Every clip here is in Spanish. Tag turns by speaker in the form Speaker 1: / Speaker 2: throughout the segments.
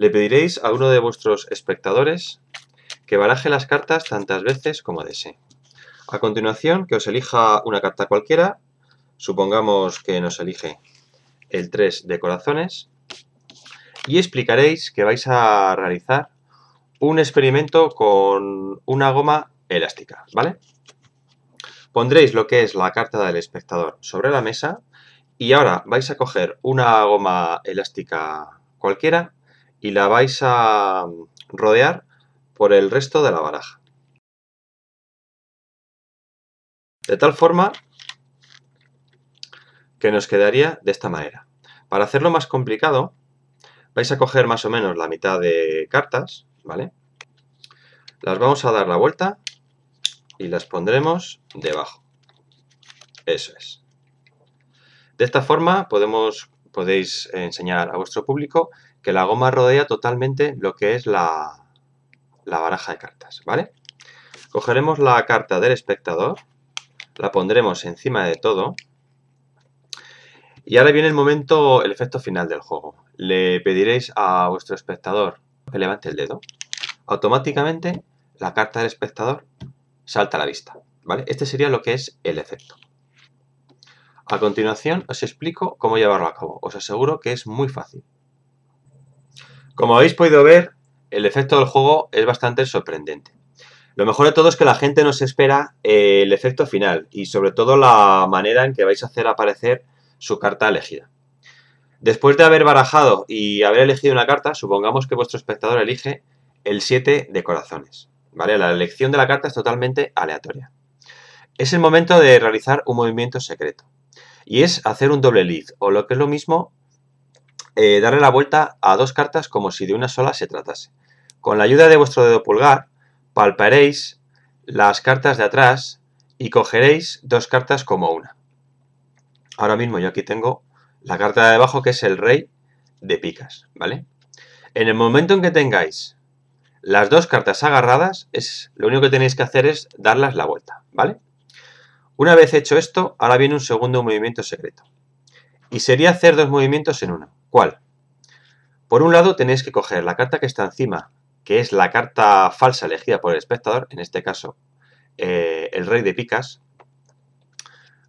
Speaker 1: Le pediréis a uno de vuestros espectadores que baraje las cartas tantas veces como desee. A continuación, que os elija una carta cualquiera, supongamos que nos elige el 3 de corazones, y explicaréis que vais a realizar un experimento con una goma elástica, ¿vale? Pondréis lo que es la carta del espectador sobre la mesa y ahora vais a coger una goma elástica cualquiera y la vais a mm, rodear por el resto de la baraja. De tal forma que nos quedaría de esta manera. Para hacerlo más complicado, vais a coger más o menos la mitad de cartas, ¿vale? Las vamos a dar la vuelta y las pondremos debajo. Eso es. De esta forma podemos, podéis enseñar a vuestro público que la goma rodea totalmente lo que es la, la baraja de cartas, ¿vale? Cogeremos la carta del espectador, la pondremos encima de todo, y ahora viene el momento, el efecto final del juego. Le pediréis a vuestro espectador que levante el dedo. Automáticamente la carta del espectador salta a la vista. ¿vale? Este sería lo que es el efecto. A continuación os explico cómo llevarlo a cabo. Os aseguro que es muy fácil. Como habéis podido ver, el efecto del juego es bastante sorprendente. Lo mejor de todo es que la gente nos espera eh, el efecto final y sobre todo la manera en que vais a hacer aparecer su carta elegida. Después de haber barajado y haber elegido una carta, supongamos que vuestro espectador elige el 7 de corazones. ¿vale? La elección de la carta es totalmente aleatoria. Es el momento de realizar un movimiento secreto. Y es hacer un doble lead, o lo que es lo mismo, eh, darle la vuelta a dos cartas como si de una sola se tratase. Con la ayuda de vuestro dedo pulgar, palparéis las cartas de atrás y cogeréis dos cartas como una. Ahora mismo yo aquí tengo la carta de abajo que es el rey de picas, ¿vale? En el momento en que tengáis las dos cartas agarradas, es, lo único que tenéis que hacer es darlas la vuelta, ¿vale? Una vez hecho esto, ahora viene un segundo movimiento secreto. Y sería hacer dos movimientos en uno. ¿Cuál? Por un lado tenéis que coger la carta que está encima, que es la carta falsa elegida por el espectador, en este caso eh, el rey de picas.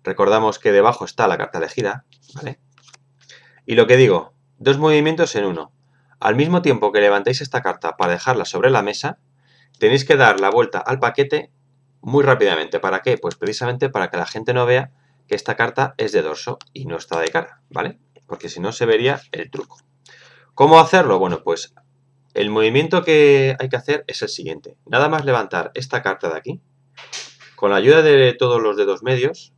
Speaker 1: Recordamos que debajo está la carta elegida, ¿vale? Y lo que digo, dos movimientos en uno. Al mismo tiempo que levantéis esta carta para dejarla sobre la mesa, tenéis que dar la vuelta al paquete muy rápidamente. ¿Para qué? Pues precisamente para que la gente no vea que esta carta es de dorso y no está de cara, ¿vale? porque si no se vería el truco. ¿Cómo hacerlo? Bueno, pues el movimiento que hay que hacer es el siguiente. Nada más levantar esta carta de aquí, con la ayuda de todos los dedos medios,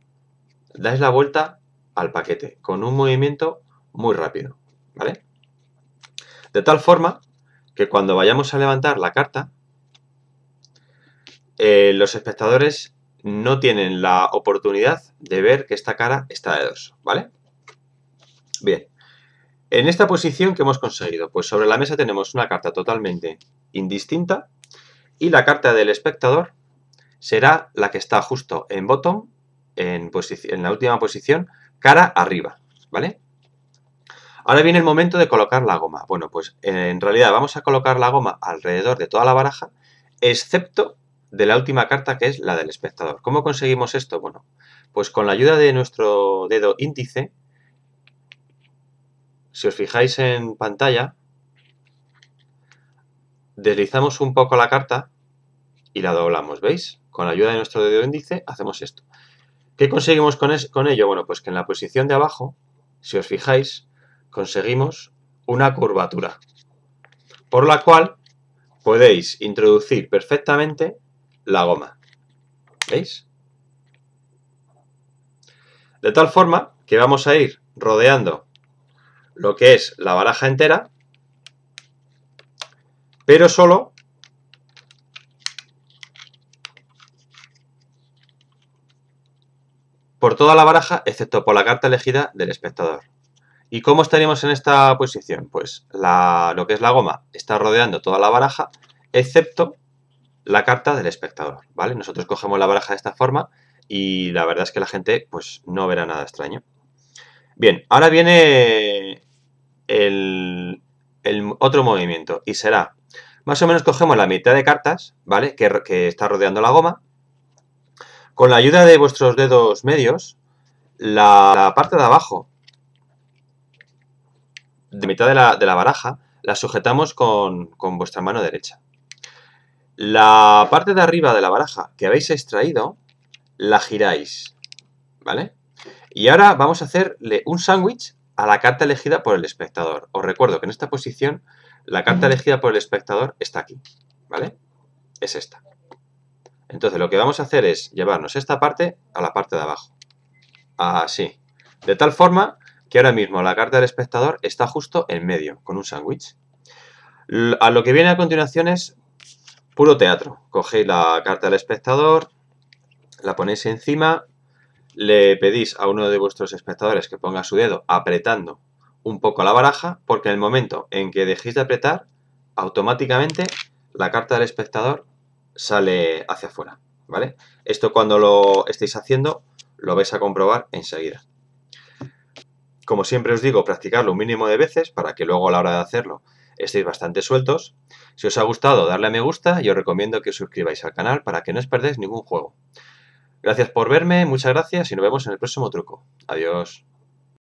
Speaker 1: dais la vuelta al paquete con un movimiento muy rápido, ¿vale? De tal forma que cuando vayamos a levantar la carta, eh, los espectadores no tienen la oportunidad de ver que esta cara está de dos, ¿vale? Bien, en esta posición que hemos conseguido, pues sobre la mesa tenemos una carta totalmente indistinta y la carta del espectador será la que está justo en botón, en, en la última posición, cara arriba, ¿vale? Ahora viene el momento de colocar la goma. Bueno, pues en realidad vamos a colocar la goma alrededor de toda la baraja, excepto de la última carta que es la del espectador. ¿Cómo conseguimos esto? Bueno, pues con la ayuda de nuestro dedo índice si os fijáis en pantalla, deslizamos un poco la carta y la doblamos, ¿veis? Con la ayuda de nuestro dedo índice hacemos esto. ¿Qué conseguimos con, con ello? Bueno, pues que en la posición de abajo, si os fijáis, conseguimos una curvatura, por la cual podéis introducir perfectamente la goma. ¿Veis? De tal forma que vamos a ir rodeando lo que es la baraja entera, pero solo por toda la baraja, excepto por la carta elegida del espectador. ¿Y cómo estaríamos en esta posición? Pues lo que es la goma está rodeando toda la baraja, excepto la carta del espectador, ¿vale? Nosotros cogemos la baraja de esta forma y la verdad es que la gente pues no verá nada extraño. Bien, ahora viene el, otro movimiento y será, más o menos cogemos la mitad de cartas, ¿vale? Que, está rodeando la goma. Con la ayuda de vuestros dedos medios, la, parte de abajo, de mitad de la, baraja, la sujetamos con, con vuestra mano derecha. La parte de arriba de la baraja que habéis extraído, la giráis, ¿vale? Y ahora vamos a hacerle un sándwich a la carta elegida por el espectador. Os recuerdo que en esta posición la carta elegida por el espectador está aquí, ¿vale? Es esta. Entonces lo que vamos a hacer es llevarnos esta parte a la parte de abajo. Así. De tal forma que ahora mismo la carta del espectador está justo en medio, con un sándwich. A lo que viene a continuación es puro teatro. Cogéis la carta del espectador, la ponéis encima le pedís a uno de vuestros espectadores que ponga su dedo apretando un poco la baraja, porque en el momento en que dejéis de apretar, automáticamente la carta del espectador sale hacia afuera, ¿vale? Esto cuando lo estéis haciendo lo vais a comprobar enseguida. Como siempre os digo, practicarlo un mínimo de veces para que luego a la hora de hacerlo estéis bastante sueltos. Si os ha gustado, darle a me gusta y os recomiendo que os suscribáis al canal para que no os perdáis ningún juego. Gracias por verme, muchas gracias y nos vemos en el próximo truco. Adiós.